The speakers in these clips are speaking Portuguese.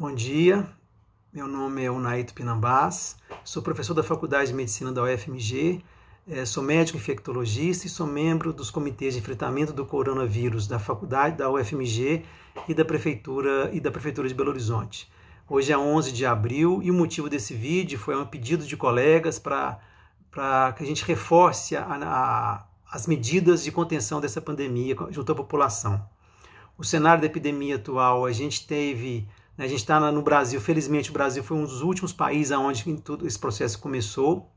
Bom dia, meu nome é Unaito Pinambás, sou professor da Faculdade de Medicina da UFMG, eh, sou médico infectologista e sou membro dos comitês de enfrentamento do coronavírus da Faculdade da UFMG e da Prefeitura, e da Prefeitura de Belo Horizonte. Hoje é 11 de abril e o motivo desse vídeo foi um pedido de colegas para que a gente reforce a, a, as medidas de contenção dessa pandemia junto à população. O cenário da epidemia atual, a gente teve a gente está no Brasil, felizmente o Brasil foi um dos últimos países onde todo esse processo começou.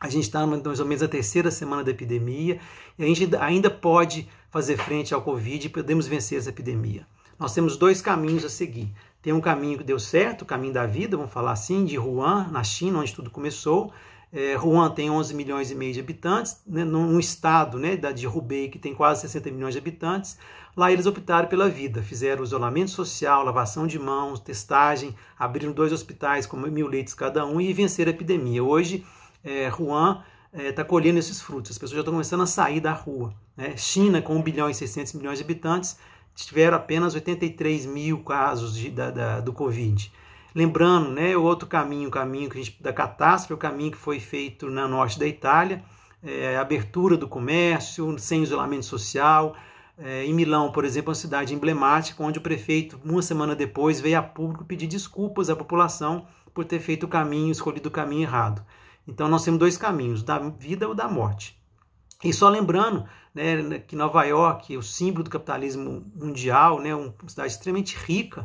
A gente está mais ou menos a terceira semana da epidemia e a gente ainda pode fazer frente ao Covid e podemos vencer essa epidemia. Nós temos dois caminhos a seguir. Tem um caminho que deu certo, o caminho da vida, vamos falar assim, de Wuhan, na China, onde tudo começou, é, tem 11 milhões e meio de habitantes, né, num estado né, da, de Hubei que tem quase 60 milhões de habitantes. Lá eles optaram pela vida, fizeram isolamento social, lavação de mãos, testagem, abriram dois hospitais com mil leitos cada um e venceram a epidemia. Hoje, é, está é, tá colhendo esses frutos, as pessoas já estão começando a sair da rua. Né? China, com 1 bilhão e 600 milhões de habitantes, tiveram apenas 83 mil casos de, da, da, do Covid. Lembrando, né, outro caminho, o caminho gente, da catástrofe, o caminho que foi feito na norte da Itália, é, abertura do comércio, sem isolamento social. É, em Milão, por exemplo, é uma cidade emblemática, onde o prefeito, uma semana depois, veio a público pedir desculpas à população por ter feito o caminho, escolhido o caminho errado. Então nós temos dois caminhos, da vida ou da morte. E só lembrando né, que Nova York, o símbolo do capitalismo mundial, né, uma cidade extremamente rica,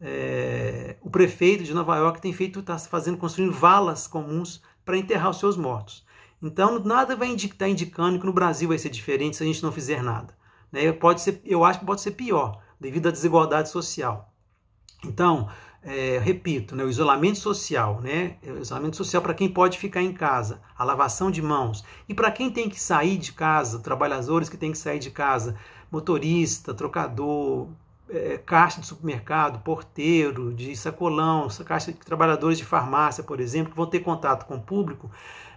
é, o prefeito de Nova York tem feito, está fazendo, construindo valas comuns para enterrar os seus mortos. Então, nada vai indicar tá indicando que no Brasil vai ser diferente se a gente não fizer nada. Né? Pode ser, eu acho que pode ser pior, devido à desigualdade social. Então, é, repito, né, o isolamento social, né, o isolamento social para quem pode ficar em casa, a lavação de mãos, e para quem tem que sair de casa, trabalhadores que têm que sair de casa, motorista, trocador, é, caixa de supermercado, porteiro, de sacolão, caixa de trabalhadores de farmácia, por exemplo, que vão ter contato com o público,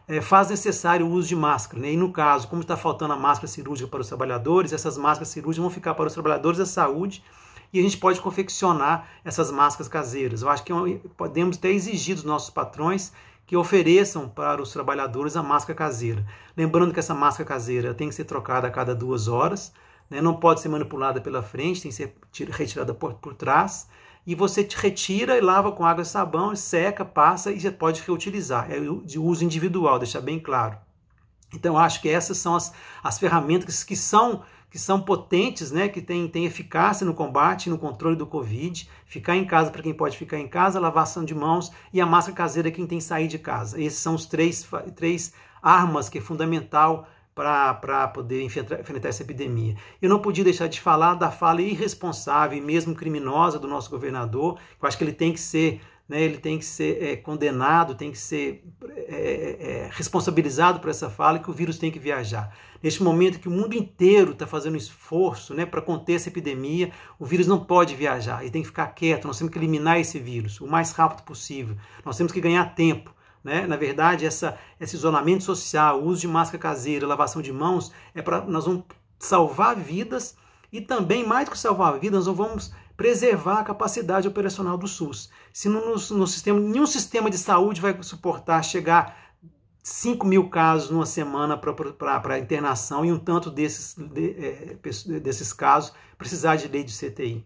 é, faz necessário o uso de máscara. Né? E no caso, como está faltando a máscara cirúrgica para os trabalhadores, essas máscaras cirúrgicas vão ficar para os trabalhadores da saúde e a gente pode confeccionar essas máscaras caseiras. Eu acho que é podemos até exigir dos nossos patrões que ofereçam para os trabalhadores a máscara caseira. Lembrando que essa máscara caseira tem que ser trocada a cada duas horas né? não pode ser manipulada pela frente, tem que ser retirada por, por trás. E você retira e lava com água e sabão, seca, passa e já pode reutilizar. É de uso individual, deixar bem claro. Então, acho que essas são as, as ferramentas que são que são potentes, né, que têm tem eficácia no combate, no controle do Covid, ficar em casa para quem pode ficar em casa, lavação de mãos e a máscara caseira é quem tem que sair de casa. Esses são os três, três armas que é fundamental para poder enfrentar essa epidemia. Eu não podia deixar de falar da fala irresponsável e mesmo criminosa do nosso governador, eu acho que ele tem que ser, né, ele tem que ser é, condenado, tem que ser é, é, é responsabilizado por essa fala e que o vírus tem que viajar. Neste momento que o mundo inteiro está fazendo esforço né, para conter essa epidemia, o vírus não pode viajar, ele tem que ficar quieto, nós temos que eliminar esse vírus o mais rápido possível, nós temos que ganhar tempo. Né? Na verdade, essa, esse isolamento social, o uso de máscara caseira, lavação de mãos, é para nós vamos salvar vidas e também, mais do que salvar vidas, nós vamos preservar a capacidade operacional do SUS. Se no, no sistema, nenhum sistema de saúde vai suportar chegar 5 mil casos numa semana para internação e um tanto desses, de, é, desses casos precisar de lei de CTI.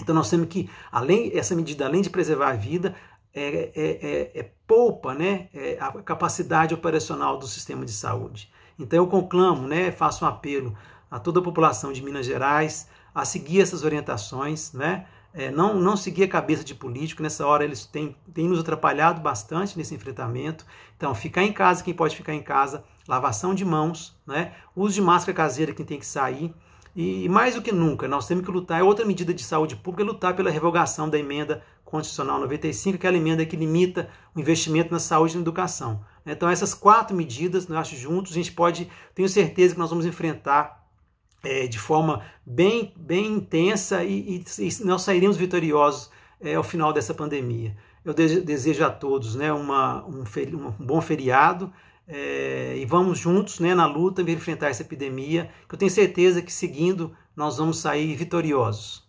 Então nós temos que, além essa medida, além de preservar a vida, é é, é, é, poupa né, é, a capacidade operacional do sistema de saúde. Então eu conclamo, né, faço um apelo a toda a população de Minas Gerais a seguir essas orientações, né, é, não, não seguir a cabeça de político. Nessa hora eles têm, têm nos atrapalhado bastante nesse enfrentamento. Então, ficar em casa, quem pode ficar em casa, lavação de mãos, né? uso de máscara caseira, quem tem que sair. E mais do que nunca, nós temos que lutar. é Outra medida de saúde pública é lutar pela revogação da emenda Constitucional 95, que é a emenda que limita o investimento na saúde e na educação. Então, essas quatro medidas, eu acho, juntos, a gente pode, tenho certeza que nós vamos enfrentar é, de forma bem, bem intensa e, e, e nós sairemos vitoriosos é, ao final dessa pandemia. Eu desejo a todos né, uma, um, um bom feriado é, e vamos juntos né, na luta para enfrentar essa epidemia, que eu tenho certeza que seguindo nós vamos sair vitoriosos.